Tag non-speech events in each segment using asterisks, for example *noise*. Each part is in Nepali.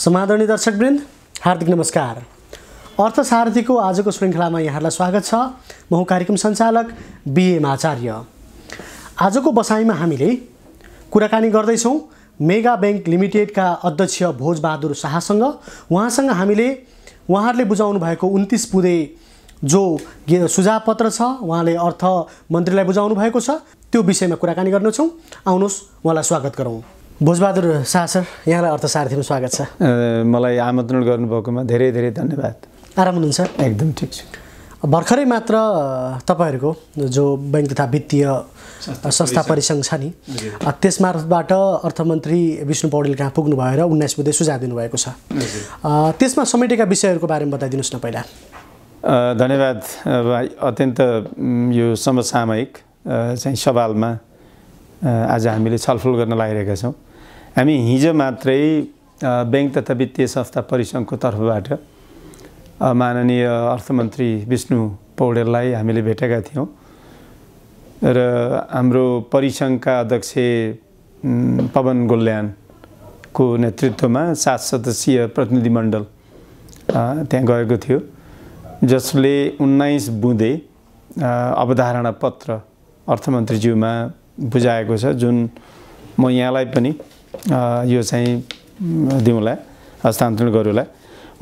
समादरणीय दर्शकवृन्द हार्दिक नमस्कार अर्थसारथीको आजको श्रृङ्खलामा यहाँहरूलाई स्वागत छ म हुँ कार्यक्रम सञ्चालक बिएम आचार्य आजको बसाइमा हामीले कुराकानी गर्दैछौँ मेगा ब्याङ्क लिमिटेडका अध्यक्ष भोजबहादुर शाहसँग उहाँसँग हामीले उहाँहरूले बुझाउनु भएको उन्तिस पुदे जो सुझाव पत्र छ उहाँले अर्थ मन्त्रीलाई बुझाउनु भएको छ त्यो विषयमा कुराकानी गर्नेछौँ आउनुहोस् उहाँलाई स्वागत गरौँ भोजबहादुर शाह सर यहाँलाई अर्थसारथीमा स्वागत छ मलाई आमन्त्रण गर्नुभएकोमा धेरै धेरै धन्यवाद आराम हुनुहुन्छ एकदम ठिक छु भर्खरै मात्र तपाईँहरूको जो बैङ्क तथा वित्तीय संस्था परिसङ्घ छ नि त्यसमार्फतबाट अर्थमन्त्री विष्णु पौडेल कहाँ पुग्नु भएर उन्नाइस बुधे सुझाव दिनुभएको छ त्यसमा समेटेका विषयहरूको बारेमा बताइदिनुहोस् न पहिला धन्यवाद अत्यन्त यो समसामयिक चाहिँ सवालमा आज हामीले छलफल गर्न लागिरहेका छौँ हामी हिजो मात्रै ब्याङ्क तथा वित्तीय संस्था परिसङ्घको तर्फबाट माननीय अर्थमन्त्री विष्णु पौडेललाई हामीले भेटेका थियौँ र हाम्रो परिसङ्घका अध्यक्ष पवन गोल्यानको नेतृत्वमा सात सदस्यीय प्रतिनिधिमण्डल त्यहाँ गएको थियो जसले उन्नाइस बुँदे अवधारणा पत्र अर्थमन्त्रीज्यूमा बुझाएको छ जुन म यहाँलाई पनि यो चाहिँ दिउँला हस्तान्तरण गरौँला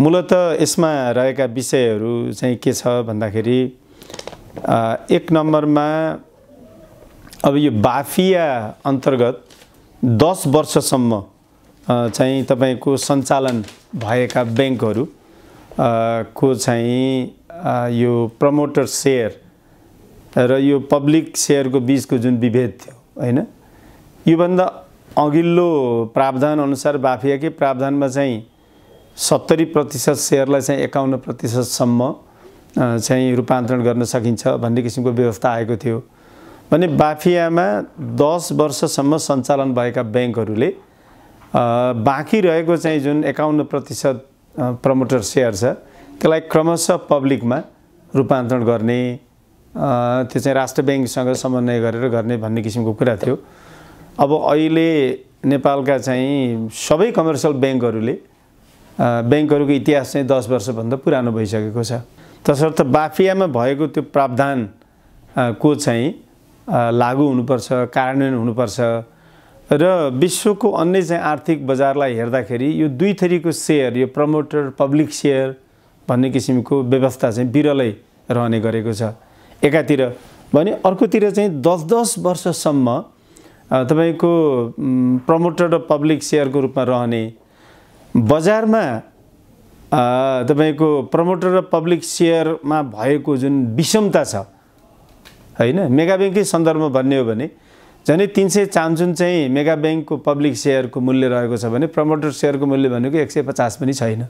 मूलत यसमा रहेका विषयहरू चाहिँ के छ भन्दाखेरि एक नम्बरमा अब यो बाफिया अन्तर्गत दस वर्षसम्म चाहिँ तपाईँको सञ्चालन भएका ब्याङ्कहरू को चाहिँ यो प्रमोटर सेयर र यो पब्लिक सेयरको बिचको जुन विभेद थियो होइन योभन्दा अघिल्लो प्रावधान अनुसार बाफियाकै प्रावधानमा चाहिँ सत्तरी प्रतिशत सेयरलाई चाहिँ एकाउन्न प्रतिशतसम्म चाहिँ रूपान्तरण गर्न सकिन्छ भन्ने किसिमको व्यवस्था आएको थियो भने बाफियामा दस वर्षसम्म सञ्चालन भएका ब्याङ्कहरूले बाँकी रहेको चाहिँ जुन एकाउन्न प्रतिशत प्रमोटर सेयर छ त्यसलाई क्रमशः पब्लिकमा रूपान्तरण गर्ने त्यो चाहिँ राष्ट्र ब्याङ्कसँग समन्वय गरेर गर्ने भन्ने किसिमको कुरा थियो अब अहिले नेपालका चाहिँ सबै कमर्सियल ब्याङ्कहरूले ब्याङ्कहरूको इतिहास चाहिँ दस वर्षभन्दा पुरानो भइसकेको छ तसर्थ बाफियामा भएको त्यो प्रावधान को चाहिँ लागु हुनुपर्छ कार्यान्वयन हुनुपर्छ र विश्वको अन्य चाहिँ आर्थिक बजारलाई हेर्दाखेरि यो दुई थरीको सेयर यो प्रमोटर पब्लिक सेयर भन्ने किसिमको व्यवस्था चाहिँ बिरलै रहने गरेको छ एकातिर भने अर्कोतिर चाहिँ दस दस वर्षसम्म तपाईँको प्रमोटर र पब्लिक सेयरको रूपमा रहने बजारमा तपाईँको प्रमोटर र पब्लिक सेयरमा भएको जुन विषमता छ होइन मेगा ब्याङ्ककै सन्दर्भमा भन्ने हो भने झन् तिन सय जुन चाहिँ मेगा ब्याङ्कको पब्लिक सेयरको मूल्य रहेको छ भने प्रमोटर सेयरको मूल्य भनेको एक सय पचास पनि छैन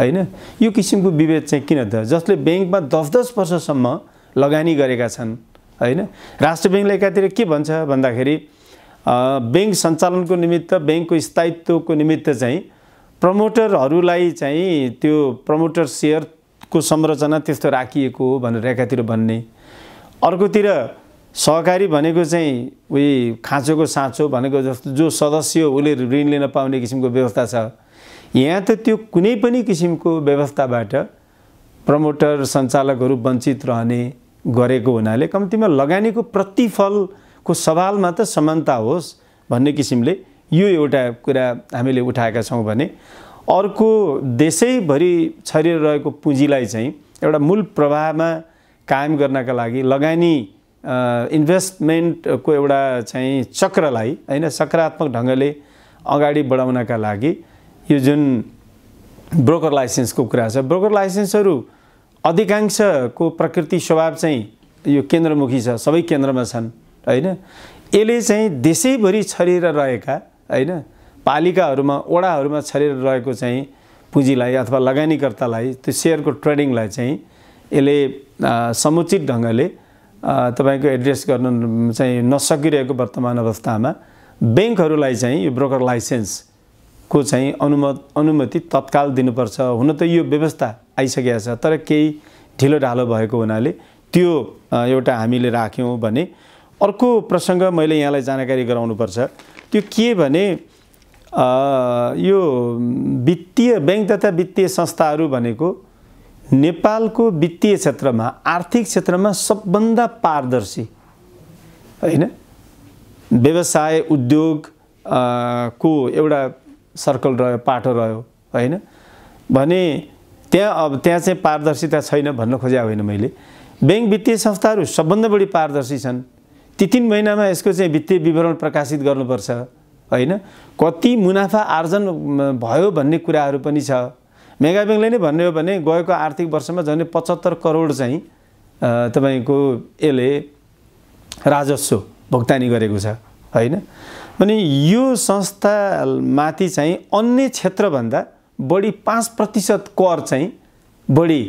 होइन यो किसिमको विभेद चाहिँ किन त जसले ब्याङ्कमा दस दस वर्षसम्म लगानी गरेका छन् होइन राष्ट्र ब्याङ्कले एकातिर के भन्छ भन्दाखेरि ब्याङ्क सञ्चालनको निमित्त ब्याङ्कको स्थायित्वको निमित्त चाहिँ प्रमोटरहरूलाई चाहिँ त्यो प्रमोटर सेयरको संरचना त्यस्तो राखिएको हो भनेर एकातिर भन्ने अर्कोतिर सहकारी भनेको चाहिँ उयो खाँचोको साँचो भनेको जस्तो जो सदस्य हो उसले ऋण लिन पाउने किसिमको व्यवस्था छ यहाँ त त्यो कुनै पनि किसिमको व्यवस्थाबाट प्रमोटर सञ्चालकहरू वञ्चित रहने गरेको हुनाले कम्तीमा लगानीको प्रतिफल को सवालमा त समानता होस् भन्ने किसिमले यो एउटा कुरा हामीले उठाएका छौँ भने अर्को देशैभरि छरिएर रहेको पुँजीलाई चाहिँ एउटा मूल प्रवाहमा कायम गर्नका लागि लगानी इन्भेस्टमेन्टको एउटा चाहिँ चक्रलाई होइन सकारात्मक ढङ्गले अगाडि बढाउनका लागि यो जुन ब्रोकर लाइसेन्सको कुरा छ ब्रोकर लाइसेन्सहरू अधिकांशको प्रकृति स्वभाव चाहिँ यो केन्द्रमुखी छ सबै केन्द्रमा छन् होइन यसले चाहिँ देशैभरि छरिएर रहेका होइन पालिकाहरूमा ओडाहरूमा छरिएर रहेको चाहिँ पुँजीलाई अथवा लगानीकर्तालाई त्यो सेयरको ट्रेडिङलाई चाहिँ यसले समुचित ढङ्गले तपाईँको एड्रेस गर्नु चाहिँ नसकिरहेको वर्तमान अवस्थामा ब्याङ्कहरूलाई चाहिँ यो ब्रोकर लाइसेन्सको चाहिँ अनुमत अनुमति तत्काल दिनुपर्छ हुन त यो व्यवस्था आइसकेको छ तर केही ढिलो ढालो भएको हुनाले त्यो एउटा हामीले राख्यौँ भने अर्को प्रसङ्ग मैले यहाँलाई जानकारी गराउनुपर्छ त्यो के भने यो वित्तीय ब्याङ्क तथा वित्तीय संस्थाहरू भनेको नेपालको वित्तीय क्षेत्रमा आर्थिक क्षेत्रमा सबभन्दा पारदर्शी होइन व्यवसाय उद्योग को एउटा सर्कल रह्यो पाटो रह्यो होइन भने त्यहाँ अब त्यहाँ चाहिँ पारदर्शिता छैन भन्न खोजेको होइन मैले ब्याङ्क वित्तीय संस्थाहरू सबभन्दा बढी पारदर्शी छन् ती तिन महिनामा यसको चाहिँ वित्तीय विवरण प्रकाशित गर्नुपर्छ होइन कति मुनाफा आर्जन भयो भन्ने कुराहरू पनि छ मेगा ब्याङ्कले नै भन्ने हो भने गएको आर्थिक वर्षमा झन् पचहत्तर करोड चाहिँ तपाईँको यसले राजस्व भुक्तानी गरेको छ होइन अनि यो संस्थामाथि चाहिँ अन्य क्षेत्रभन्दा बढी पाँच प्रतिशत कर चाहिँ बढी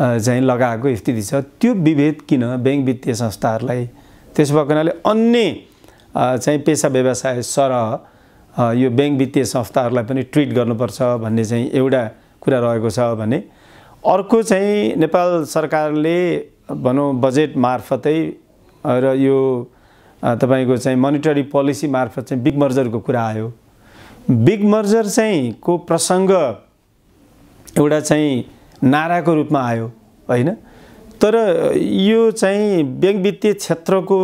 चाहिँ लगाएको स्थिति छ त्यो विभेद किन ब्याङ्क वित्तीय संस्थाहरूलाई त्यसो भएको हुनाले अन्य चाहिँ पेसा व्यवसाय सरह यो ब्याङ्क वित्तीय संस्थाहरूलाई पनि ट्रिट गर्नुपर्छ भन्ने चाहिँ एउटा कुरा रहेको छ भने अर्को चाहिँ नेपाल सरकारले भनौँ बजेट मार्फतै र यो तपाईँको चाहिँ मोनिटरी पोलिसी मार्फत चाहिँ बिग मर्जरको कुरा आयो बिग मर्जर चाहिँ को प्रसङ्ग एउटा चाहिँ नाराको रूपमा आयो होइन तर यो चाहिँ ब्याङ्क वित्तीय क्षेत्रको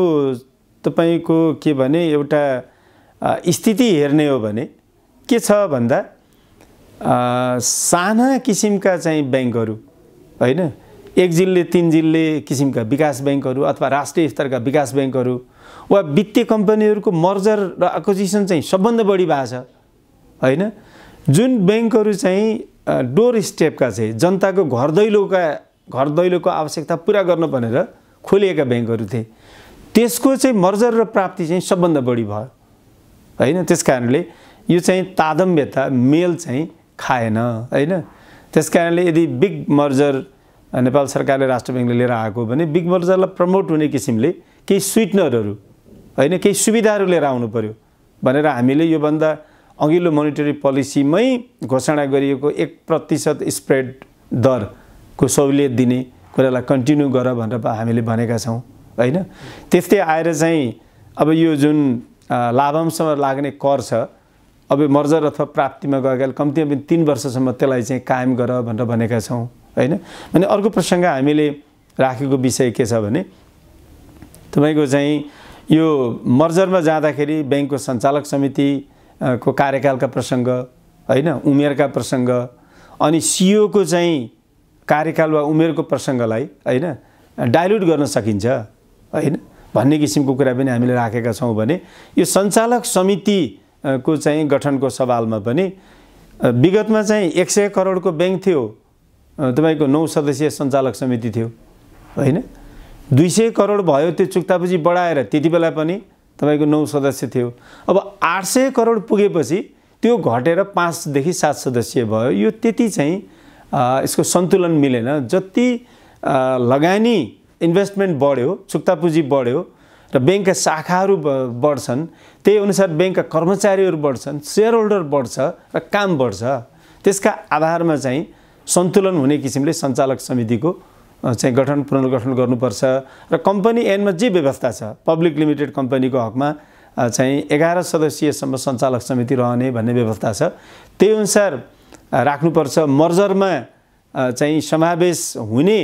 तपाईँको के भने एउटा स्थिति हेर्ने हो भने के छ भन्दा साना किसिमका चाहिँ ब्याङ्कहरू होइन एक जिल्ले तिन जिल्ले किसिमका विकास ब्याङ्कहरू अथवा राष्ट्रिय स्तरका विकास ब्याङ्कहरू वा वित्तीय कम्पनीहरूको मर्जर र एकोजिसन चाहिँ सबभन्दा बढी भएको छ होइन जुन ब्याङ्कहरू चाहिँ डोर स्टेपका चाहिँ जनताको घर दैलोका घर दैलोको आवश्यकता पुरा गर्न भनेर खोलिएका ब्याङ्कहरू थिए त्यसको चाहिँ मर्जर र प्राप्ति चाहिँ सबभन्दा बढी भयो होइन त्यस कारणले यो चाहिँ तादम्यता मेल चाहिँ खाएन होइन त्यस कारणले यदि बिग मर्जर नेपाल सरकारले राष्ट्र ब्याङ्कले लिएर आएको भने बिग मर्जरलाई प्रमोट हुने किसिमले केही स्विटनरहरू होइन केही सुविधाहरू लिएर आउनु पऱ्यो भनेर हामीले योभन्दा अघिल्लो मोनिटरी पोलिसीमै घोषणा गरिएको एक प्रतिशत स्प्रेड दर को सहुलियत दिने कुरालाई कन्टिन्यू गर भनेर हामीले भनेका छौँ होइन त्यस्तै आएर चाहिँ अब यो जुन लाभांशमा लाग्ने कर छ अब मर्जर अथवा प्राप्तिमा गएका कम्तीमा पनि तिन वर्षसम्म त्यसलाई चाहिँ कायम गर भनेर भनेका छौँ होइन अनि अर्को प्रसङ्ग हामीले राखेको विषय के छ भने तपाईँको चाहिँ यो मर्जरमा जाँदाखेरि ब्याङ्कको सञ्चालक समिति को कार्यकालका प्रसङ्ग होइन उमेरका प्रसङ्ग अनि सिओको चाहिँ कार्यकाल वा उमेरको प्रसङ्गलाई होइन डाइल्युट गर्न सकिन्छ होइन भन्ने किसिमको कुरा पनि हामीले राखेका छौँ भने यो सञ्चालक समितिको चाहिँ गठनको सवालमा पनि विगतमा चाहिँ एक सय करोडको ब्याङ्क थियो तपाईँको नौ सदस्यीय सञ्चालक समिति थियो होइन दुई सय करोड भयो त्यो चुक्तापछि बढाएर त्यति बेला पनि तपाईँको नौ सदस्य थियो अब आठ सय करोड पुगेपछि त्यो घटेर पाँचदेखि सात सदस्यीय भयो यो त्यति चाहिँ यसको सन्तुलन मिलेन जति लगानी इन्भेस्टमेन्ट बढ्यो चुक्ता पुँजी बढ्यो र ब्याङ्कका शाखाहरू बढ्छन् त्यही अनुसार ब्याङ्कका कर्मचारीहरू बढ्छन् सेयर होल्डर बढ्छ र काम बढ्छ त्यसका आधारमा चाहिँ सन्तुलन हुने किसिमले सञ्चालक समितिको चाहिँ गठन पुनर्गठन गर्नुपर्छ र कम्पनी एनमा जे व्यवस्था छ पब्लिक लिमिटेड कम्पनीको हकमा चाहिँ एघार सदस्यीयसम्म सञ्चालक समिति रहने भन्ने व्यवस्था छ त्यही अनुसार राख्नुपर्छ मर्जरमा चाहिँ समावेश हुने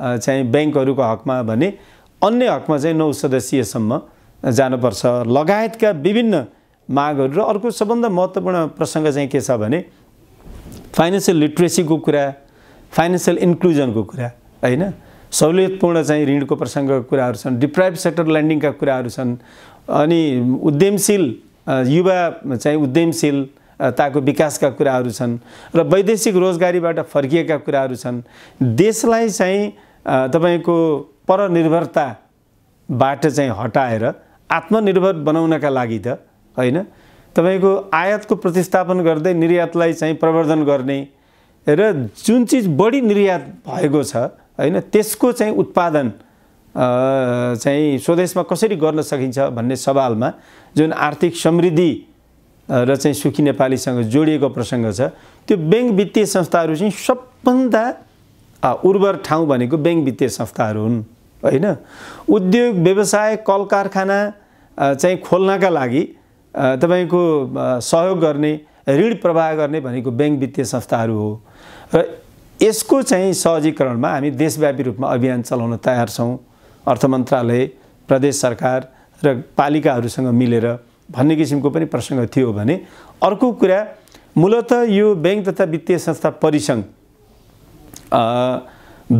चाहिँ ब्याङ्कहरूको हकमा भने अन्य हकमा चाहिँ नौ सदस्यीयसम्म जानुपर्छ लगायतका विभिन्न मागहरू र अर्को सबभन्दा महत्त्वपूर्ण प्रसङ्ग चाहिँ के छ भने फाइनेन्सियल लिट्रेसीको कुरा फाइनेन्सियल इन्क्लुजनको कुरा होइन सहुलियतपूर्ण चाहिँ ऋणको प्रसङ्गको कुराहरू छन् डिप्राइभ सेक्टर ल्यान्डिङका कुराहरू छन् अनि उद्यमशील युवा चाहिँ उद्यमशील ताको विकासका कुराहरू छन् र वैदेशिक रोजगारीबाट फर्किएका कुराहरू छन् देशलाई चाहिँ तपाईँको परनिर्भरताबाट चाहिँ हटाएर आत्मनिर्भर बनाउनका लागि त होइन तपाईँको आयातको प्रतिस्थापन गर्दै निर्यातलाई चाहिँ प्रवर्धन गर्ने र जुन चिज बढी निर्यात भएको छ होइन त्यसको चाहिँ उत्पादन चाहिँ स्वदेशमा कसरी गर्न सकिन्छ भन्ने सवालमा जुन आर्थिक समृद्धि र चाहिँ सुखी नेपालीसँग जोडिएको प्रसङ्ग छ त्यो ब्याङ्क वित्तीय संस्थाहरू चाहिँ सबभन्दा उर्वर ठाउँ भनेको ब्याङ्क वित्तीय संस्थाहरू हुन् होइन उद्योग व्यवसाय कल कारखाना चाहिँ खोल्नका लागि तपाईँको सहयोग गर्ने ऋण प्रवाह गर्ने भनेको ब्याङ्क वित्तीय संस्थाहरू हो र यसको चाहिँ सहजीकरणमा हामी देशव्यापी रूपमा अभियान चलाउन तयार छौँ अर्थ मन्त्रालय प्रदेश सरकार र पालिकाहरूसँग मिलेर भन्ने किसिमको पनि प्रसङ्ग थियो भने अर्को कुरा मूलत यो ब्याङ्क तथा वित्तीय संस्था परिसङ्घ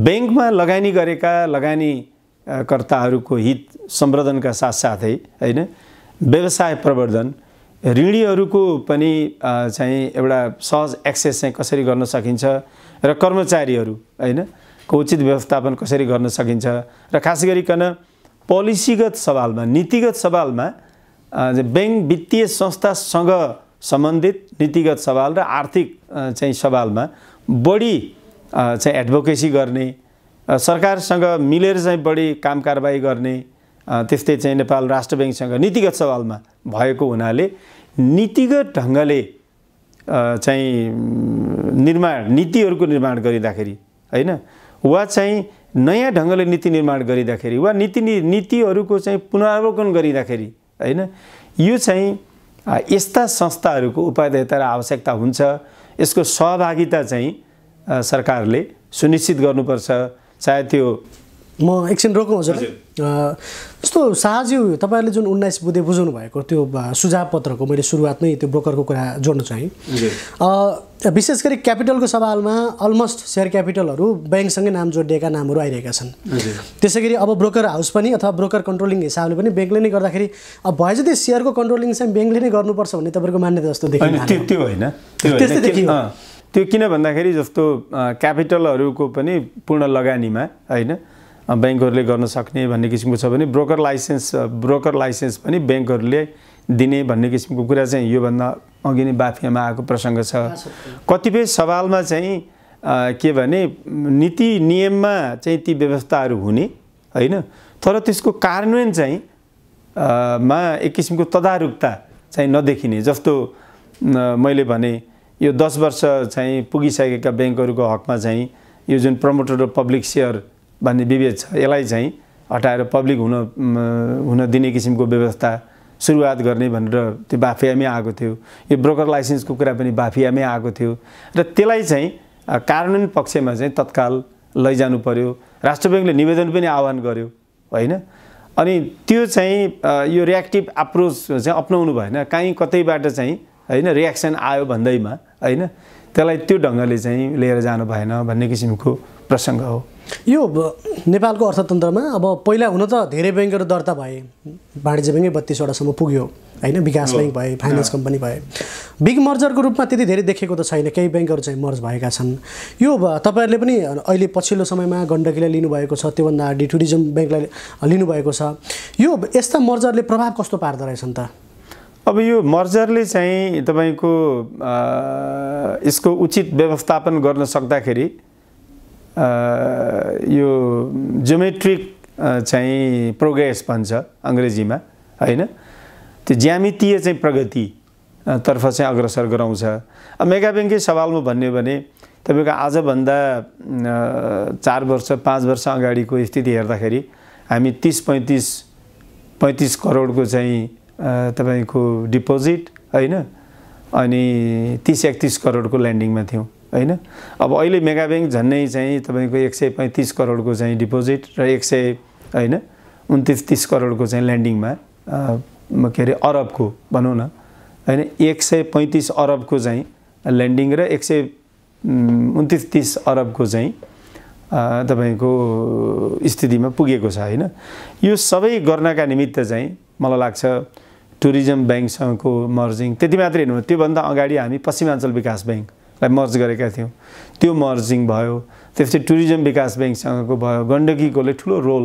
ब्याङ्कमा लगानी गरेका लगानीकर्ताहरूको हित सम्वर्धनका साथसाथै होइन व्यवसाय प्रवर्धन ऋणीहरूको पनि चाहिँ एउटा सहज एक्सेस चाहिँ कसरी गर्न सकिन्छ र कर्मचारीहरू होइन को उचित व्यवस्थापन कसरी गर्न सकिन्छ र खास गरिकन पोलिसीगत सवालमा नीतिगत सवालमा ब्याङ्क वित्तीय संस्थासँग सम्बन्धित नीतिगत सवाल र आर्थिक चाहिँ सवालमा बढी चाहिँ एडभोकेसी गर्ने सरकारसँग मिलेर चाहिँ बढी काम कारवाही गर्ने त्यस्तै चाहिँ नेपाल राष्ट्र ब्याङ्कसँग नीतिगत सवालमा भएको हुनाले नीतिगत ढङ्गले चाहिँ निर्माण नीतिहरूको निर्माण गरिँदाखेरि होइन वा चाहिँ नयाँ ढङ्गले नीति निर्माण गरिँदाखेरि वा नीति नीतिहरूको चाहिँ पुनरावलोकन गरिँदाखेरि होइन यो चाहिँ यस्ता संस्थाहरूको उपाध्ययता र आवश्यकता हुन्छ यसको सहभागिता चाहिँ सरकारले सुनिश्चित गर्नुपर्छ चाहे त्यो म एकछिन रोकौँ हजुर जस्तो शाहजी तपाईँहरूले जुन उन्नाइस बुधे बुझाउनु भएको त्यो सुझाव पत्रको मैले सुरुवातमै त्यो ब्रोकरको कुरा जोड्नु चाहेँ विशेष गरी क्यापिटलको सवालमा अलमोस्ट सेयर क्यापिटलहरू ब्याङ्कसँगै नाम जोडिएका नामहरू आइरहेका छन् त्यसै गरी अब ब्रोकर हाउस पनि अथवा ब्रोकर कन्ट्रोलिङ हिसाबले पनि ब्याङ्कले नै गर्दाखेरि अब भए जति सेयरको कन्ट्रोलिङ चाहिँ ब्याङ्कले नै गर्नुपर्छ भन्ने तपाईँको मान्यता जस्तो देखियो त्यो होइन त्यस्तै देखियो त्यो किन भन्दाखेरि जस्तो क्यापिटलहरूको पनि पूर्ण लगानीमा होइन ब्याङ्कहरूले गर्न सक्ने भन्ने किसिमको छ भने ब्रोकर लाइसेन्स ब्रोकर लाइसेन्स पनि ब्याङ्कहरूले दिने भन्ने किसिमको कुरा चाहिँ योभन्दा अघि नै बाफियामा आएको प्रसङ्ग छ कतिपय सवालमा चाहिँ के भने नीति नियममा चाहिँ ती व्यवस्थाहरू हुने होइन तर त्यसको कार्यान्वयन चाहिँ मा एक किसिमको तदारुकता चाहिँ नदेखिने जस्तो मैले भने यो दस वर्ष चाहिँ पुगिसकेका ब्याङ्कहरूको हकमा चाहिँ यो जुन प्रमोटर र पब्लिक सेयर भन्ने विभेद छ यसलाई चाहिँ हटाएर पब्लिक हुन हुन दिने किसिमको व्यवस्था सुरुवात गर्ने भनेर त्यो बाफियामै आएको थियो यो ब्रोकर लाइसेन्सको कुरा पनि बाफियामै आएको थियो र त्यसलाई चाहिँ कार्यान्वयन पक्षमा चाहिँ तत्काल लैजानु पर्यो राष्ट्र ब्याङ्कले निवेदन पनि आह्वान गर्यो होइन अनि त्यो चाहिँ यो रियाक्टिभ अप्रोच चाहिँ अप्नाउनु भएन काहीँ कतैबाट चाहिँ होइन रियाक्सन आयो भन्दैमा होइन त्यसलाई त्यो ढङ्गले चाहिँ लिएर जानु भएन भन्ने किसिमको प्रसङ्ग हो यो नेपालको अर्थतन्त्रमा अब पहिला हुन त धेरै ब्याङ्कहरू दर्ता भए वाणिज्य ब्याङ्कै बत्तिसवटासम्म पुग्यो होइन विकास ब्याङ्क भए फाइनेन्स कम्पनी भए बिग मर्जरको रूपमा त्यति धेरै देखेको त छैन केही ब्याङ्कहरू चाहिँ मर्ज भएका छन् यो तपाईँहरूले पनि अहिले पछिल्लो समयमा गण्डकीलाई लिनुभएको छ त्योभन्दा अगाडि टुरिज्म ब्याङ्कलाई लिनुभएको छ यो यस्ता मर्जरले प्रभाव कस्तो पार्दो रहेछन् त अब यो मर्जरले चाहिँ तपाईँको यसको उचित व्यवस्थापन गर्न सक्दाखेरि यो ज्योमेट्रिक चाहिँ प्रोग्रेस भन्छ अङ्ग्रेजीमा होइन त्यो ज्यामितीय चाहिँ प्रगतितर्फ चाहिँ अग्रसर गराउँछ अब ब्याङ्कै सवालमा भन्यो भने तपाईँको आजभन्दा चार वर्ष पाँच वर्ष अगाडिको स्थिति हेर्दाखेरि हामी तिस पैँतिस पैँतिस करोडको चाहिँ तपाईँको डिपोजिट होइन अनि तिस एकतिस करोडको ल्यान्डिङमा थियौँ होइन अब अहिले मेगा ब्याङ्क झन्नै चाहिँ तपाईँको एक सय पैँतिस करोडको चाहिँ डिपोजिट र एक सय होइन उन्तिस तिस करोडको चाहिँ ल्यान्डिङमा के अरे अरबको भनौँ न होइन एक सय पैँतिस अरबको चाहिँ ल्यान्डिङ र एक सय उन्तिस तिस अरबको चाहिँ तपाईँको स्थितिमा पुगेको छ होइन यो सबै गर्नका निमित्त चाहिँ मलाई लाग्छ टुरिज्म ब्याङ्कसँगको मर्जिङ त्यति मात्रै होइन त्योभन्दा अगाडि हामी पश्चिमाञ्चल विकास ब्याङ्क लाई मर्ज गरेका थियौँ त्यो मर्जिङ भयो त्यस्तै टुरिज्म विकास ब्याङ्कसँगको भयो गण्डकीकोले ठुलो रोल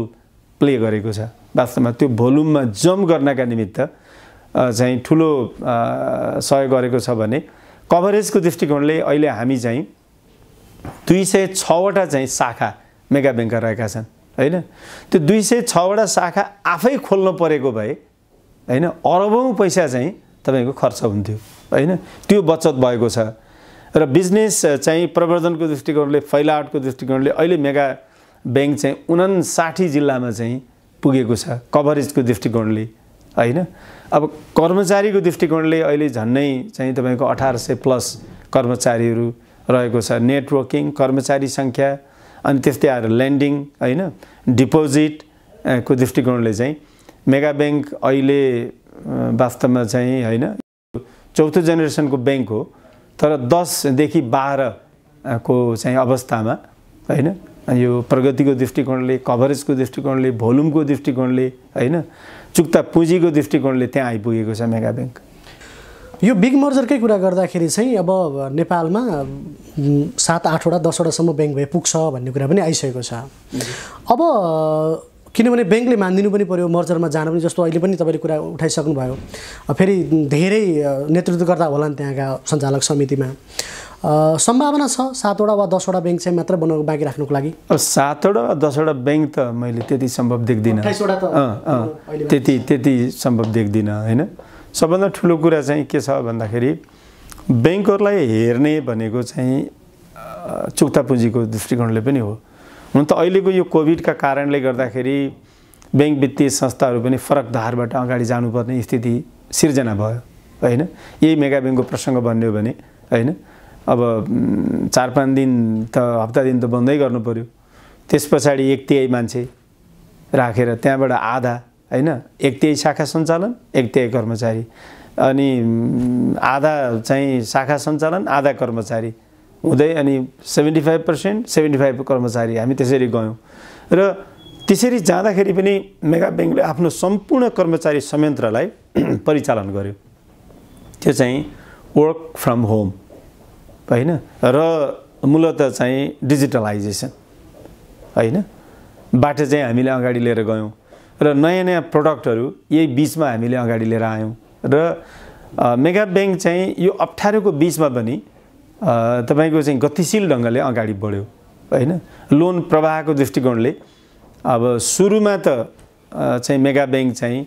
प्ले गरेको छ वास्तवमा त्यो भोल्युममा जम्प गर्नका निमित्त चाहिँ ठुलो सहयोग गरेको छ भने कभरेजको दृष्टिकोणले अहिले हामी चाहिँ दुई सय छवटा चाहिँ शाखा मेगा ब्याङ्कका रहेका छन् होइन त्यो दुई सय छवटा शाखा आफै खोल्नु परेको भए होइन अरबौँ पैसा चाहिँ तपाईँको खर्च हुन्थ्यो होइन त्यो बचत भएको छ र बिजनेस चाहिँ प्रवर्धनको दृष्टिकोणले फैलावटको दृष्टिकोणले अहिले मेगा ब्याङ्क चाहिँ उनासाठी जिल्लामा चाहिँ पुगेको छ कभरेजको दृष्टिकोणले होइन अब कर्मचारीको दृष्टिकोणले अहिले झन्नै चाहिँ तपाईँको अठार सय प्लस कर्मचारीहरू रहेको छ नेटवर्किङ कर्मचारी सङ्ख्या अनि त्यस्तै आएर ल्यान्डिङ होइन डिपोजिट को दृष्टिकोणले चाहिँ मेगा ब्याङ्क अहिले वास्तवमा चाहिँ होइन चौथो जेनेरेसनको ब्याङ्क हो तर दसदेखि बाह्रको चाहिँ अवस्थामा होइन यो प्रगतिको दृष्टिकोणले कभरेजको दृष्टिकोणले भोल्युमको दृष्टिकोणले होइन चुक्ता पुँजीको दृष्टिकोणले त्यहाँ आइपुगेको छ मेगा ब्याङ्क यो बिग मर्जरकै कुरा गर्दाखेरि चाहिँ अब नेपालमा सात आठवटा दसवटासम्म ब्याङ्क भए पुग्छ भन्ने कुरा पनि आइसकेको छ अब किनभने ब्याङ्कले मानिदिनु पनि पऱ्यो मर्जरमा जान पनि जस्तो अहिले पनि तपाईँले कुरा उठाइसक्नुभयो फेरि धेरै नेतृत्वकर्ता होला नि त्यहाँका सञ्चालक समितिमा सम्भावना छ सातवटा वा दसवटा ब्याङ्क चाहिँ मात्र बनाउनु बाँकी राख्नुको लागि सातवटा वा दसवटा ब्याङ्क त मैले त्यति सम्भव देख्दिनँ त्यति त्यति सम्भव देख्दिनँ होइन सबभन्दा ठुलो कुरा चाहिँ के छ भन्दाखेरि ब्याङ्कहरूलाई हेर्ने भनेको चाहिँ चुक्ता पुँजीको दृष्टिकोणले पनि हो हुन त अहिलेको यो कोभिडका कारणले गर्दाखेरि ब्याङ्क वित्तीय संस्थाहरू पनि फरक धारबाट अगाडि जानुपर्ने स्थिति सिर्जना भयो होइन यही मेगा ब्याङ्कको प्रसङ्ग भन्यो भने होइन अब चार पाँच दिन त हप्ता दिन त बन्दै गर्नु पऱ्यो त्यस पछाडि एक तिहाई मान्छे राखेर त्यहाँबाट आधा होइन एक तिहाई शाखा सञ्चालन एक तिहाई कर्मचारी अनि आधा चाहिँ शाखा सञ्चालन आधा कर्मचारी हुँदै अनि seventy five percent seventy five कर्मचारी हामी त्यसरी गयौँ र त्यसरी जाँदाखेरि पनि मेगा ब्याङ्कले आफ्नो सम्पूर्ण कर्मचारी संयन्त्रलाई *clears throat* परिचालन गर्यो त्यो चाहिँ वर्क फ्रम होम होइन र मूलत चाहिँ डिजिटलाइजेसन होइन बाटो चाहिँ हामीले अगाडि लिएर गयौँ र नयाँ नयाँ प्रडक्टहरू यही बिचमा हामीले अगाडि लिएर आयौँ र मेगा ब्याङ्क चाहिँ यो अप्ठ्यारोको बिचमा पनि तपाईँको चाहिँ गतिशील ढङ्गले अगाडि बढ्यो होइन लोन प्रवाहको दृष्टिकोणले अब सुरुमा त चाहिँ मेगा ब्याङ्क चाहिँ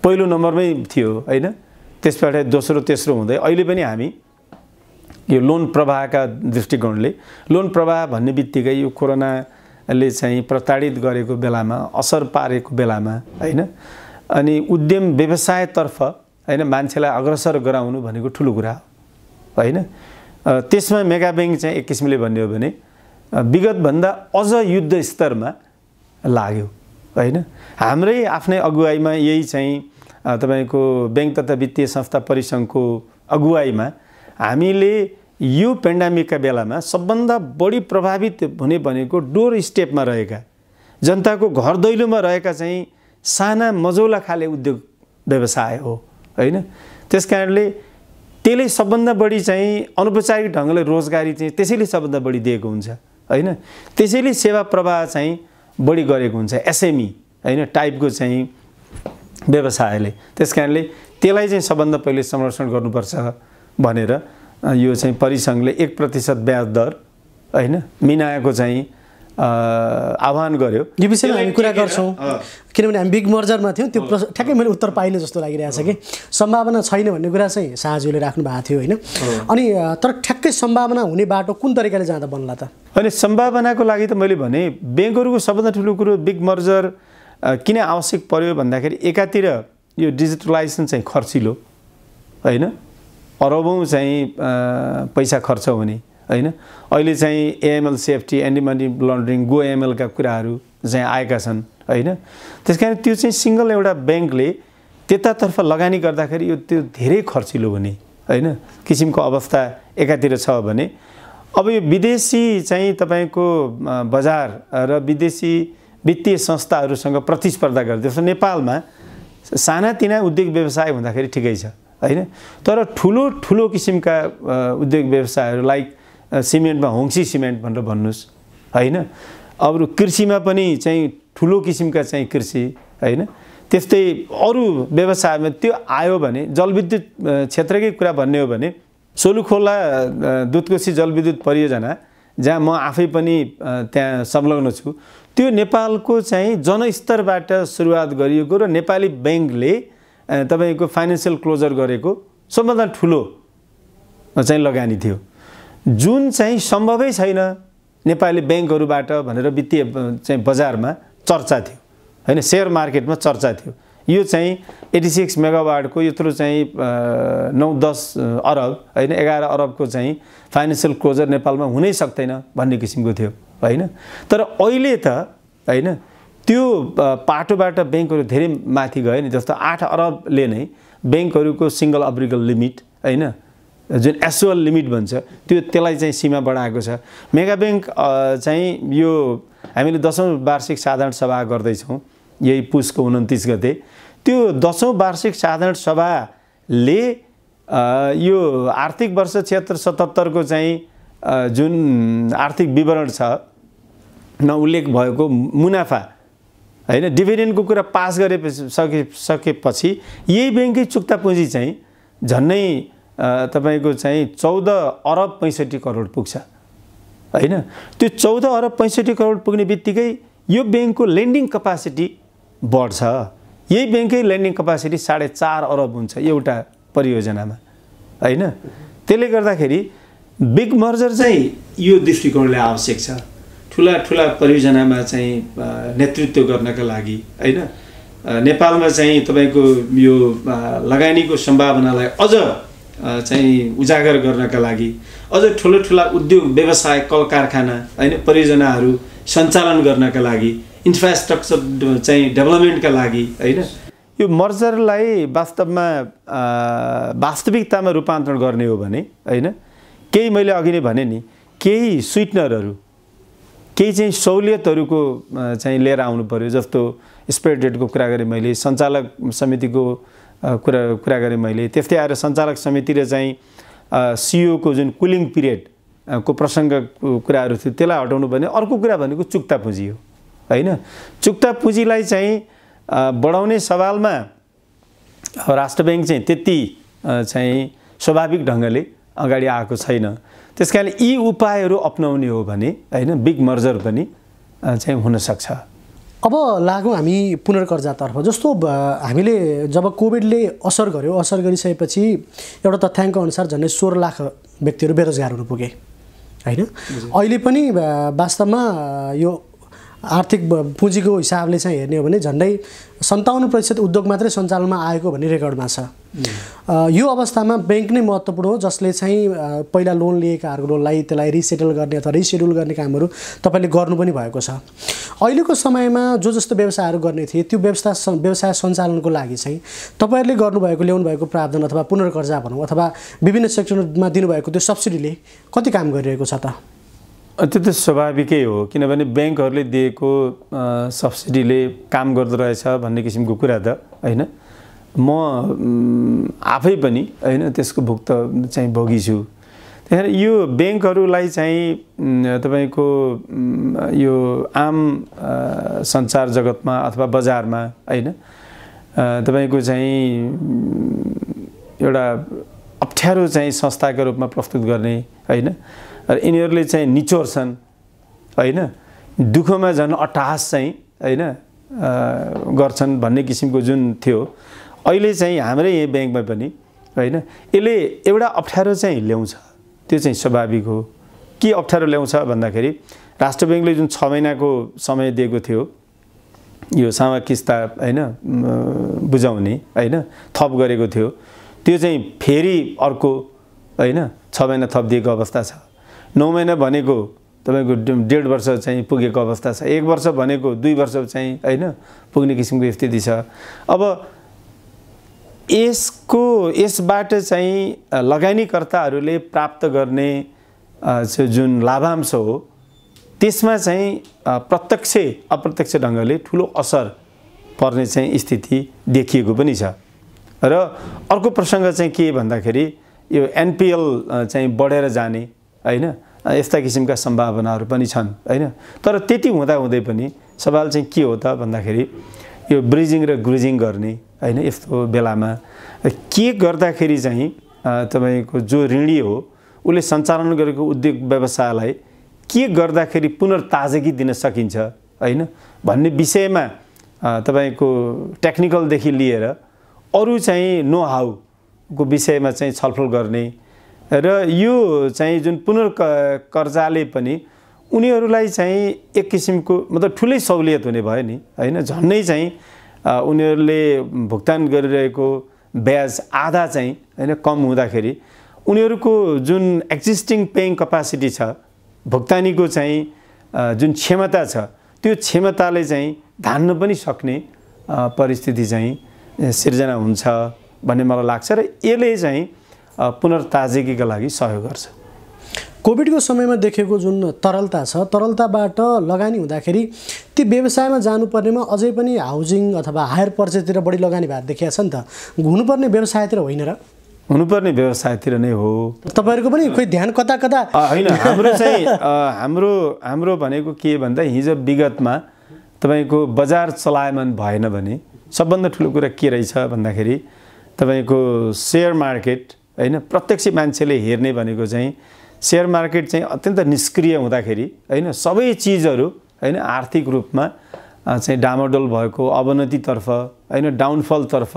पहिलो नम्बरमै थियो होइन त्यसबाट दोस्रो तेस्रो हुँदै अहिले पनि हामी यो लोन प्रवाहका दृष्टिकोणले लोन प्रवाह भन्ने बित्तिकै यो कोरोनाले चाहिँ प्रताडित गरेको बेलामा असर पारेको बेलामा होइन अनि उद्यम व्यवसायतर्फ होइन मान्छेलाई अग्रसर गराउनु भनेको ठुलो कुरा हो होइन त्यसमा मेगा ब्याङ्क चाहिँ एक किसिमले भन्ने हो भने विगतभन्दा अझ युद्ध स्तरमा लाग्यो होइन हाम्रै आफ्नै अगुवाईमा यही चाहिँ तपाईँको ब्याङ्क तथा वित्तीय संस्था परिसङ्घको अगुवाईमा हामीले यो पेन्डामिकका बेलामा सबभन्दा बढी प्रभावित हुने भनेको डोर स्टेपमा रहेका जनताको घर दैलोमा रहेका चाहिँ साना मजौला खाले उद्योग व्यवसाय हो होइन त्यस कारणले त्यसले सबभन्दा बढी चाहिँ अनौपचारिक ढङ्गले रोजगारी चाहिँ त्यसैले सबभन्दा बढी दिएको हुन्छ होइन त्यसैले सेवा प्रवाह चाहिँ बढी गरेको हुन्छ एसएमई होइन टाइपको चाहिँ व्यवसायले त्यस कारणले त्यसलाई चाहिँ सबभन्दा पहिले संरक्षण गर्नुपर्छ भनेर यो चाहिँ परिसङ्घले एक प्रतिशत ब्याज दर होइन मिनाएको चाहिँ आह्वान गर्यो यो विषयमा हामी कुरा गर्छौँ किनभने हामी बिग मर्जरमा थियौँ त्यो प्रश्न ठ्याक्कै मैले उत्तर पाइनँ जस्तो लागिरहेको छ कि सम्भावना छैन भन्ने कुरा चाहिँ साहजुले राख्नु भएको थियो होइन अनि तर ठ्याक्कै सम्भावना हुने बाटो कुन तरिकाले जाँदा बन्ला त अनि सम्भावनाको लागि त मैले भने ब्याङ्कहरूको सबभन्दा ठुलो कुरो बिग मर्जर किन आवश्यक पर्यो भन्दाखेरि एकातिर यो डिजिटलाइजेसन चाहिँ खर्चिलो होइन अरबौँ चाहिँ पैसा खर्च हुने होइन अहिले चाहिँ AML safety anti money laundering गो एएमएलका कुराहरू चाहिँ आएका छन् होइन त्यस कारण त्यो चाहिँ सिङ्गल एउटा ब्याङ्कले त्यतातर्फ लगानी गर्दाखेरि यो त्यो धेरै खर्चिलो हुने होइन किसिमको अवस्था एकातिर छ भने अब यो विदेशी चाहिँ तपाईँको बजार र विदेशी वित्तीय संस्थाहरूसँग प्रतिस्पर्धा गर्दै जस्तो नेपालमा सानातिना उद्योग व्यवसाय हुँदाखेरि ठिकै छ होइन तर ठुलो ठुलो किसिमका उद्योग व्यवसायहरू लाइक सिमेन्टमा होङ्सी सिमेन्ट भनेर भन्नुहोस् होइन अरू कृषिमा पनि चाहिँ ठुलो किसिमका चाहिँ कृषि होइन त्यस्तै अरू व्यवसायमा त्यो आयो भने जलविद्युत क्षेत्रकै कुरा भन्ने हो भने सोलुखोला दुधकोशी जलविद्युत परियोजना जहाँ म आफै पनि त्यहाँ संलग्न छु त्यो नेपालको चाहिँ जनस्तरबाट सुरुवात गरिएको र नेपाली ब्याङ्कले तपाईँको फाइनेन्सियल क्लोजर गरेको सबभन्दा ठुलो चाहिँ लगानी थियो जुन चाहिँ सम्भवै छैन नेपाली ब्याङ्कहरूबाट भनेर वित्तीय चाहिँ बजारमा चर्चा थियो होइन सेयर मार्केटमा चर्चा थियो यो चाहिँ एटी सिक्स मेगावाटको यत्रो चाहिँ नौ दस अरब होइन एघार अरबको चाहिँ फाइनेन्सियल क्लोजर नेपालमा हुनै सक्दैन भन्ने किसिमको थियो होइन तर अहिले त होइन त्यो पाटोबाट ब्याङ्कहरू धेरै माथि गयो नि जस्तो आठ अरबले नै ब्याङ्कहरूको सिङ्गल अब्रिगल लिमिट होइन जुन एसुअल लिमिट भन्छ त्यो त्यसलाई चाहिँ सीमा बढाएको छ मेगा ब्याङ्क चाहिँ यो हामीले दसौँ वार्षिक साधारण सभा गर्दैछौँ यही पुसको उन्तिस गते त्यो दसौँ वार्षिक साधारण सभाले यो आर्थिक वर्ष क्षेत्र सतहत्तरको चाहिँ जुन आर्थिक विवरण छ न उल्लेख भएको मुनाफा होइन डिभिडेन्डको कुरा पास गरे सके सकेपछि यही ब्याङ्ककै चुक्ता पुँजी चाहिँ झन्नै तपाईँको चाहिँ चौध अरब पैँसठी करोड पुग्छ होइन त्यो चौध अरब पैँसठी करोड पुग्ने बित्तिकै यो ब्याङ्कको लेन्डिङ कपासिटी बढ्छ यही ब्याङ्कै लेन्डिङ कपासिटी साढे चार अरब हुन्छ एउटा परियोजनामा होइन त्यसले गर्दाखेरि बिग मर्जर चाहिँ यो दृष्टिकोणले आवश्यक छ ठुला ठुला परियोजनामा चाहिँ नेतृत्व गर्नका लागि होइन नेपालमा चाहिँ तपाईँको यो लगानीको सम्भावनालाई अझ चाहिँ उजागर गर्नका लागि अझ ठुलो ठुला उद्योग व्यवसाय कल कारखाना होइन परियोजनाहरू सञ्चालन गर्नका लागि इन्फ्रास्ट्रक्चर चाहिँ डेभलपमेन्टका लागि होइन यो मर्जरलाई वास्तवमा वास्तविकतामा रूपान्तरण गर्ने हो भने होइन केही मैले अघि नै भने नि केही स्विटनरहरू केही चाहिँ सहुलियतहरूको चाहिँ लिएर आउनु पऱ्यो जस्तो स्प्रेड रेटको कुरा गरेँ मैले सञ्चालक समितिको कुरा कुरा गरेँ मैले त्यस्तै आएर सञ्चालक समिति र चाहिँ सिओको जुन कुलिङ पिरियड को प्रसङ्ग कुराहरू थियो त्यसलाई हटाउनु भने अर्को कुरा भनेको चुक्ता पुँजी हो होइन चुक्ता पुँजीलाई चाहिँ बढाउने सवालमा राष्ट्र ब्याङ्क चाहिँ त्यति चाहिँ स्वाभाविक ढङ्गले अगाडि आएको छैन त्यस कारणले यी उपायहरू अप्नाउने हो भने होइन बिग मर्जर पनि चाहिँ हुनसक्छ अब लागौँ हामी पुनर्कर्जातर्फ जस्तो हामीले जब कोभिडले असर गर्यो असर गरिसकेपछि एउटा तथ्याङ्क अनुसार झन्डै सोह्र लाख व्यक्तिहरू बेरोजगार हुनु पुगे होइन अहिले पनि वास्तवमा यो आर्थिक पुँजीको हिसाबले चाहिँ हेर्ने हो भने झन्डै सन्ताउन्न प्रतिशत उद्योग मात्रै सञ्चालनमा आएको भन्ने रेकर्डमा छ यो अवस्थामा ब्याङ्क नै महत्त्वपूर्ण हो जसले चाहिँ पहिला लोन लोनलाई त्यसलाई रिसेटल गर्ने अथवा रिसेड्युल गर्ने कामहरू तपाईँले गर्नु पनि भएको छ अहिलेको समयमा जो जस्तो व्यवसायहरू गर्ने थिए त्यो व्यवस्था व्यवसाय सञ्चालनको लागि चाहिँ तपाईँहरूले गर्नुभएको ल्याउनु भएको प्रावधान अथवा पुनर्कर्जा भनौँ अथवा विभिन्न सेक्टरमा दिनुभएको त्यो सब्सिडीले कति काम गरिरहेको छ त त्यो त स्वाभाविकै हो किनभने ब्याङ्कहरूले दिएको सब्सिडीले काम रहेछ भन्ने किसिमको कुरा त होइन म आफै पनि होइन त्यसको भुक्त चाहिँ भोगी छु त्यहाँनिर यो ब्याङ्कहरूलाई चाहिँ तपाईँको यो आम सञ्चार जगतमा अथवा बजारमा होइन तपाईँको चाहिँ एउटा अप्ठ्यारो चाहिँ संस्थाको रूपमा प्रस्तुत गर्ने होइन र यिनीहरूले चाहिँ छन् होइन दुःखमा झन् अट्टास चाहिँ होइन गर्छन् भन्ने किसिमको जुन थियो अहिले चाहिँ हाम्रै यहीँ ब्याङ्कमा पनि होइन यसले एउटा अप्ठ्यारो चाहिँ ल्याउँछ त्यो चाहिँ स्वाभाविक हो के अप्ठ्यारो ल्याउँछ भन्दाखेरि राष्ट्र ब्याङ्कले जुन छ महिनाको समय दिएको थियो यो सामा किस्ता होइन बुझाउने होइन थप गरेको थियो त्यो चाहिँ फेरि अर्को होइन छ महिना थप दिएको अवस्था छ नौ महिना भनेको तपाईँको डेढ वर्ष चाहिँ पुगेको अवस्था छ एक वर्ष भनेको दुई वर्ष चाहिँ होइन पुग्ने किसिमको स्थिति छ अब यसको यसबाट चाहिँ लगानीकर्ताहरूले प्राप्त गर्ने जुन लाभांश हो त्यसमा चाहिँ प्रत्यक्ष अप्रत्यक्ष ढङ्गले ठुलो असर पर्ने चाहिँ स्थिति देखिएको पनि छ र अर्को प्रसङ्ग चाहिँ के भन्दाखेरि यो एनपिएल चाहिँ बढेर जाने होइन यस्ता किसिमका सम्भावनाहरू पनि छन् होइन तर त्यति हुँदाहुँदै पनि सवाल चाहिँ के हो त भन्दाखेरि यो ब्रिजिङ र ग्रुजिङ गर्ने होइन यस्तो बेलामा के गर्दाखेरि चाहिँ तपाईँको जो ऋणी हो उसले सञ्चालन गरेको उद्योग व्यवसायलाई के गर्दाखेरि पुनर्ताजगी दिन सकिन्छ होइन भन्ने विषयमा तपाईँको टेक्निकलदेखि लिएर अरू चाहिँ नो हाउको विषयमा चाहिँ छलफल गर्ने र यो चाहिँ जुन कर्जाले पनि उनीहरूलाई चाहिँ एक किसिमको मतलब ठुलै सहुलियत हुने भयो नि होइन झन्नै चाहिँ उनीहरूले भुक्तान गरिरहेको ब्याज आधा चाहिँ होइन कम हुँदाखेरि उनीहरूको जुन एक्जिस्टिङ पेइङ कपासिटी छ भुक्तानीको चाहिँ जुन क्षमता छ त्यो क्षमताले चाहिँ धान्न पनि सक्ने परिस्थिति चाहिँ सिर्जना हुन्छ भन्ने मलाई लाग्छ र यसले चाहिँ पुनर्ताजगीका लागि सहयोग गर्छ कोभिडको समयमा देखेको जुन तरलता छ तरलताबाट लगानी हुँदाखेरि ती व्यवसायमा जानुपर्नेमा अझै पनि हाउजिङ अथवा हायर पर्चेजतिर बढी लगानी भएर देखिया छ नि त हुनुपर्ने व्यवसायतिर होइन र हुनुपर्ने व्यवसायतिर नै हो तपाईँहरूको पनि खोइ ध्यान कता कता होइन हाम्रो चाहिँ हाम्रो हाम्रो भनेको के भन्दा हिजो विगतमा तपाईँको बजार चलायमान भएन भने सबभन्दा ठुलो कुरा के रहेछ भन्दाखेरि तपाईँको सेयर मार्केट होइन प्रत्यक्ष मान्छेले हेर्ने भनेको चाहिँ सेयर मार्केट चाहिँ अत्यन्त निष्क्रिय हुँदाखेरि होइन सबै चिजहरू होइन आर्थिक रूपमा चाहिँ डामाडोल भएको अवनतितर्फ होइन डाउनफलतर्फ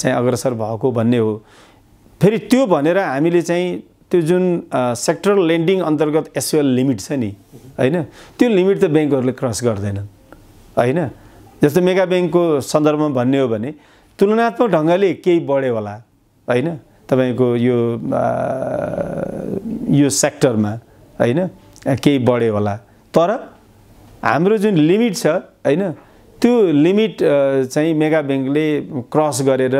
चाहिँ अग्रसर भएको भन्ने हो फेरि त्यो भनेर हामीले चाहिँ त्यो जुन सेक्टर लेन्डिङ अन्तर्गत एसएल लिमिट छ नि होइन त्यो लिमिट त ब्याङ्कहरूले क्रस गर्दैनन् होइन जस्तो मेगा ब्याङ्कको सन्दर्भमा भन्ने हो भने तुलनात्मक ढङ्गले केही बढ्यो होला होइन तपाईँको यो यो सेक्टरमा होइन केही बढ्यो होला तर हाम्रो जुन लिमिट छ होइन त्यो लिमिट चाहिँ मेगा ब्याङ्कले क्रस गरेर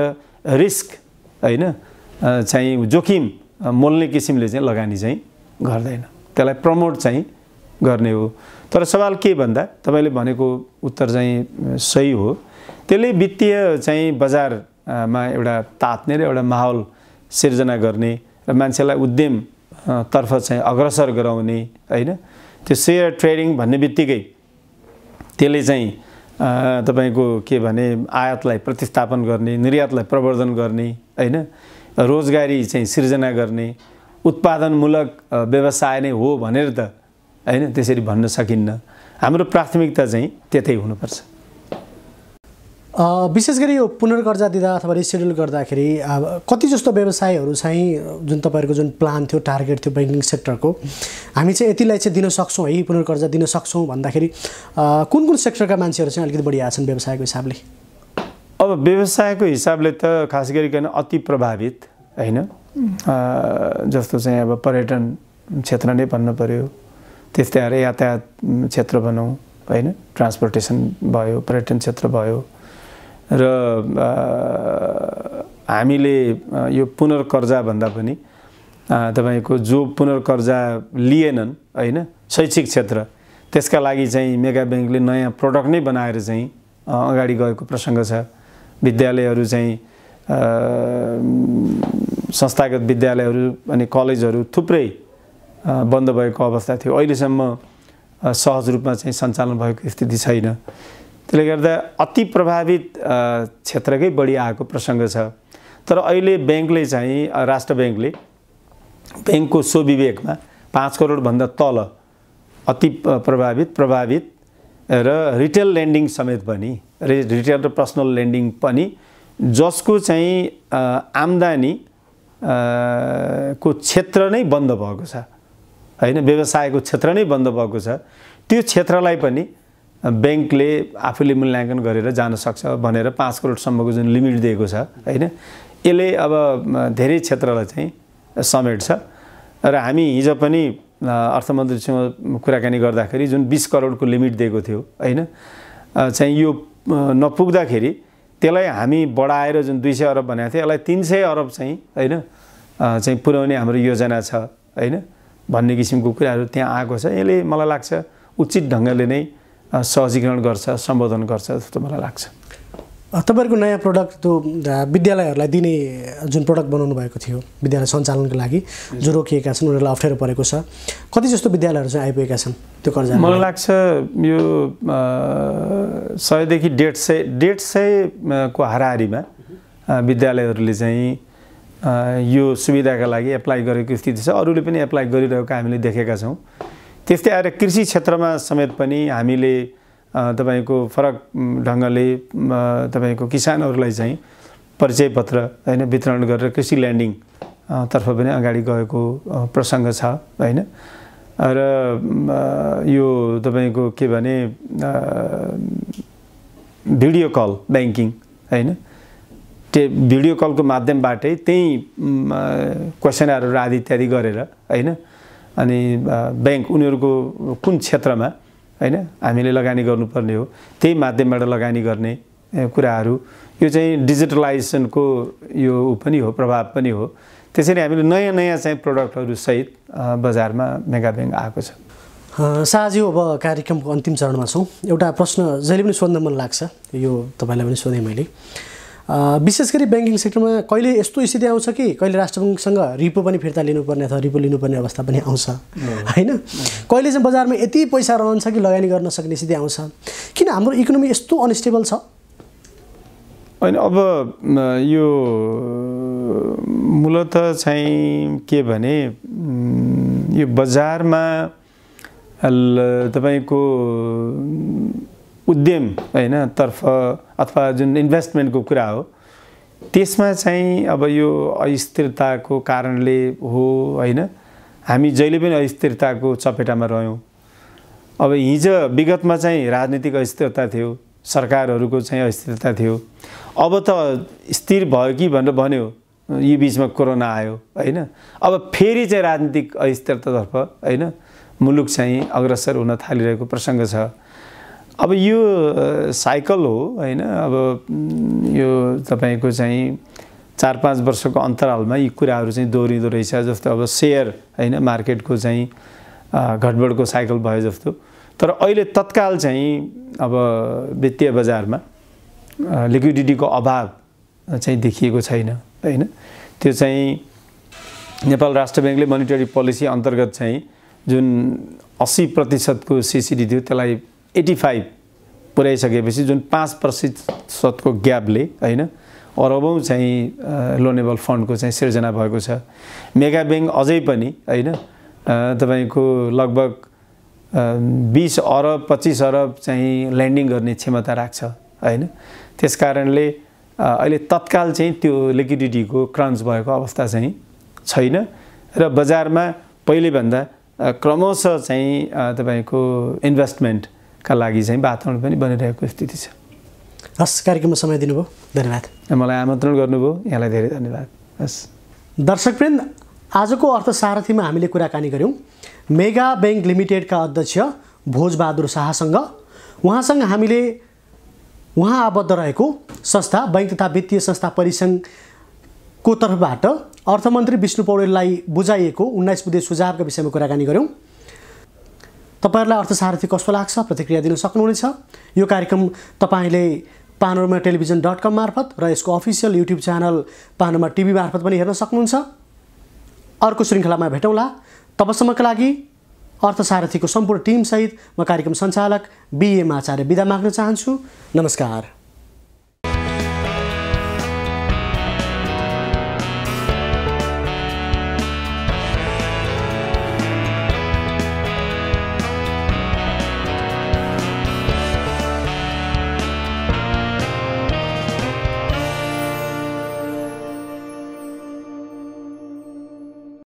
रिस्क होइन चाहिँ जोखिम मोल्ने किसिमले चाहिँ लगानी चाहिँ गर्दैन त्यसलाई प्रमोट चाहिँ गर्ने हो तर सवाल के भन्दा तपाईँले भनेको उत्तर चाहिँ सही हो त्यसले वित्तीय चाहिँ बजारमा एउटा तात्ने र एउटा माहौल सिर्जना गर्ने र मान्छेलाई उद्यमतर्फ चाहिँ अग्रसर गराउने होइन त्यो सेयर ट्रेडिङ भन्ने बित्तिकै त्यसले चाहिँ तपाईँको के भने आयातलाई प्रतिस्थापन गर्ने निर्यातलाई प्रवर्धन गर्ने होइन रोजगारी चाहिँ सिर्जना गर्ने उत्पादनमूलक व्यवसाय नै हो भनेर त होइन त्यसरी भन्न सकिन्न हाम्रो प्राथमिकता चाहिँ त्यतै हुनुपर्छ विशेष गरी यो पुनर्कर्जा दिँदा अथवा रिसेड्युल गर्दाखेरि कति जस्तो व्यवसायहरू चाहिँ जुन तपाईँहरूको जुन प्लान थियो टार्गेट थियो ब्याङ्किङ सेक्टरको हामी चाहिँ यतिलाई चाहिँ दिन सक्छौँ है पुनर्कर्जा दिन सक्छौँ भन्दाखेरि कुन कुन सेक्टरका मान्छेहरू चाहिँ अलिकति बढी आएछन् व्यवसायको हिसाबले अब व्यवसायको हिसाबले त खास गरिकन अति प्रभावित होइन जस्तो चाहिँ अब पर्यटन क्षेत्र नै भन्नु पऱ्यो त्यस्तै आएर यातायात क्षेत्र भनौँ होइन ट्रान्सपोर्टेसन भयो पर्यटन क्षेत्र भयो र हामीले यो भन्दा पनि तपाईँको जो पुनर्कर्जा लिएनन् होइन शैक्षिक क्षेत्र त्यसका लागि चाहिँ मेगा ब्याङ्कले नयाँ प्रडक्ट नै बनाएर चाहिँ अगाडि गएको प्रसङ्ग छ विद्यालयहरू चाहिँ संस्थागत विद्यालयहरू अनि कलेजहरू थुप्रै बन्द भएको अवस्था थियो अहिलेसम्म सहज रूपमा चाहिँ सञ्चालन भएको स्थिति छैन त्यसले गर्दा अति प्रभावित क्षेत्रकै बढी आएको प्रसङ्ग छ तर अहिले ब्याङ्कले चाहिँ राष्ट्र ब्याङ्कले ब्याङ्कको स्वविवेकमा पाँच करोडभन्दा तल अति प्रभावित प्रभावित र रिटेल लेन्डिङ समेत पनि रिटेल र पर्सनल लेन्डिङ पनि जसको चाहिँ आम्दानी को क्षेत्र नै बन्द भएको छ होइन व्यवसायको क्षेत्र नै बन्द भएको छ त्यो क्षेत्रलाई पनि ब्याङ्कले आफूले मूल्याङ्कन गरेर जान सक्छ भनेर पाँच करोडसम्मको जुन लिमिट दिएको छ होइन यसले अब धेरै क्षेत्रलाई चाहिँ समेट्छ र हामी हिजो पनि अर्थमन्त्रीसँग कुराकानी गर्दाखेरि जुन बिस करोडको लिमिट दिएको थियो होइन चाहिँ यो नपुग्दाखेरि त्यसलाई हामी बढाएर जुन दुई सय अरब भनेको थियो यसलाई तिन सय अरब चाहिँ होइन चाहिँ पुर्याउने हाम्रो योजना छ होइन भन्ने किसिमको कुराहरू त्यहाँ आएको छ यसले मलाई लाग्छ उचित ढङ्गले नै सहजीकरण गर्छ सम्बोधन गर्छ जस्तो मलाई लाग्छ तपाईँहरूको नयाँ प्रडक्ट त्यो विद्यालयहरूलाई दिने जुन प्रडक्ट बनाउनु भएको थियो विद्यालय सञ्चालनको लागि जो रोकिएका छन् उनीहरूलाई अप्ठ्यारो परेको छ कति जस्तो विद्यालयहरू चाहिँ आइपुगेका छन् त्यो कर्जा मलाई लाग्छ यो सयदेखि डेढ सय डेढ सयको हाराहारीमा विद्यालयहरूले चाहिँ यो सुविधाका लागि एप्लाई गरेको स्थिति छ अरूले पनि एप्लाई गरिरहेको हामीले देखेका छौँ त्यस्तै आएर कृषि क्षेत्रमा समेत पनि हामीले तपाईँको फरक ढङ्गले तपाईँको किसानहरूलाई चाहिँ परिचय पत्र होइन वितरण गरेर कृषि ल्यान्डिङ तर्फ पनि अगाडि गएको प्रसङ्ग छ होइन र यो तपाईँको के भने भिडियो कल ब्याङ्किङ होइन त्यो भिडियो कलको माध्यमबाटै त्यही क्वेसनहरू आदि इत्यादि गरेर होइन अनि ब्याङ्क उनीहरूको कुन क्षेत्रमा होइन हामीले लगानी गर्नुपर्ने हो त्यही माध्यमबाट लगानी गर्ने कुराहरू यो चाहिँ डिजिटलाइजेसनको यो पनि हो प्रभाव पनि हो त्यसरी हामीले नयाँ नयाँ चाहिँ प्रडक्टहरूसहित बजारमा मेगा ब्याङ्क आएको छ साजी अब कार्यक्रमको अन्तिम चरणमा छौँ एउटा प्रश्न जहिले पनि सोध्न मन लाग्छ यो तपाईँलाई पनि सोधेँ मैले विशेष गरी ब्याङ्किङ सेक्टरमा कहिले यस्तो स्थिति आउँछ कि कहिले राष्ट्र ब्याङ्कसँग रिपो पनि फिर्ता लिनुपर्ने अथवा रिपो लिनुपर्ने अवस्था पनि आउँछ होइन कहिले चाहिँ बजारमा यति पैसा रहन्छ कि लगानी गर्न सक्ने स्थिति आउँछ किन हाम्रो इकोनोमी यस्तो अनस्टेबल छ होइन अब यो मूलत चाहिँ के भने यो बजारमा तपाईँको उद्यम होइन तर्फ अथवा जुन इन्भेस्टमेन्टको कुरा हो त्यसमा चाहिँ अब यो अस्थिरताको कारणले हो होइन हामी जहिले पनि अस्थिरताको चपेटामा रह्यौँ अब हिजो विगतमा चाहिँ राजनीतिक अस्थिरता थियो सरकारहरूको चाहिँ अस्थिरता थियो अब त स्थिर भयो कि भनेर भन्यो यो बिचमा कोरोना आयो होइन अब फेरि चाहिँ राजनीतिक अस्थिरतातर्फ होइन मुलुक चाहिँ अग्रसर हुन थालिरहेको प्रसङ्ग छ अब यो साइकल हो होइन अब यो तपाईँको चाहिँ चार पाँच वर्षको अन्तरालमा यी कुराहरू चाहिँ दोहोरिँदो रहेछ जस्तो अब सेयर होइन मार्केटको चाहिँ घटबडको साइकल भयो जस्तो तर अहिले तत्काल चाहिँ अब वित्तीय बजारमा लिक्विडिटीको अभाव चाहिँ देखिएको छैन होइन त्यो चाहिँ नेपाल राष्ट्र ब्याङ्कले मोनिटरी पोलिसी अन्तर्गत चाहिँ जुन अस्सी प्रतिशतको सिसिडी थियो त्यसलाई एट्टी फाइभ पुर्याइसकेपछि जुन पाँच प्रतिशतको ग्यापले होइन अरबौँ चाहिँ लोनेबल फन्डको चाहिँ सिर्जना भएको छ मेगा ब्याङ्क अझै पनि होइन तपाईँको लगभग बिस अरब पच्चिस अरब चाहिँ ल्यान्डिङ गर्ने क्षमता राख्छ होइन त्यस कारणले अहिले तत्काल चाहिँ त्यो लिक्विडिटीको क्रन्च भएको अवस्था चाहिँ छैन र बजारमा पहिलेभन्दा क्रमशः चाहिँ तपाईँको इन्भेस्टमेन्ट का लागि चाहिँ वातावरण पनि बनिरहेको स्थिति छ हस् कार्यक्रममा समय दिनुभयो धन्यवाद मलाई आमन्त्रण गर्नुभयो यहाँलाई धेरै धन्यवाद हस् दर्शकवृन्द आजको अर्थसारथीमा हामीले कुराकानी गऱ्यौँ मेगा ब्याङ्क लिमिटेडका अध्यक्ष भोजबहादुर शाहसँग उहाँसँग हामीले उहाँ आबद्ध रहेको संस्था बैङ्क तथा वित्तीय संस्था परिसङ्घको तर्फबाट अर्थमन्त्री विष्णु पौडेललाई बुझाइएको उन्नाइस बुधे सुझावका विषयमा कुराकानी गऱ्यौँ तपाईँहरूलाई अर्थसारथी कस्तो लाग्छ प्रतिक्रिया दिन सक्नुहुनेछ यो कार्यक्रम तपाईँले पानोरमा टेलिभिजन डट कम मार्फत र यसको अफिसियल युट्युब च्यानल पानोमा टिभी मार्फत पनि हेर्न सक्नुहुन्छ अर्को श्रृङ्खलामा भेटौँला तबसम्मका लागि अर्थसारथीको सम्पूर्ण टिमसहित म कार्यक्रम सञ्चालक बिएम आचार्य विदा माग्न चाहन्छु नमस्कार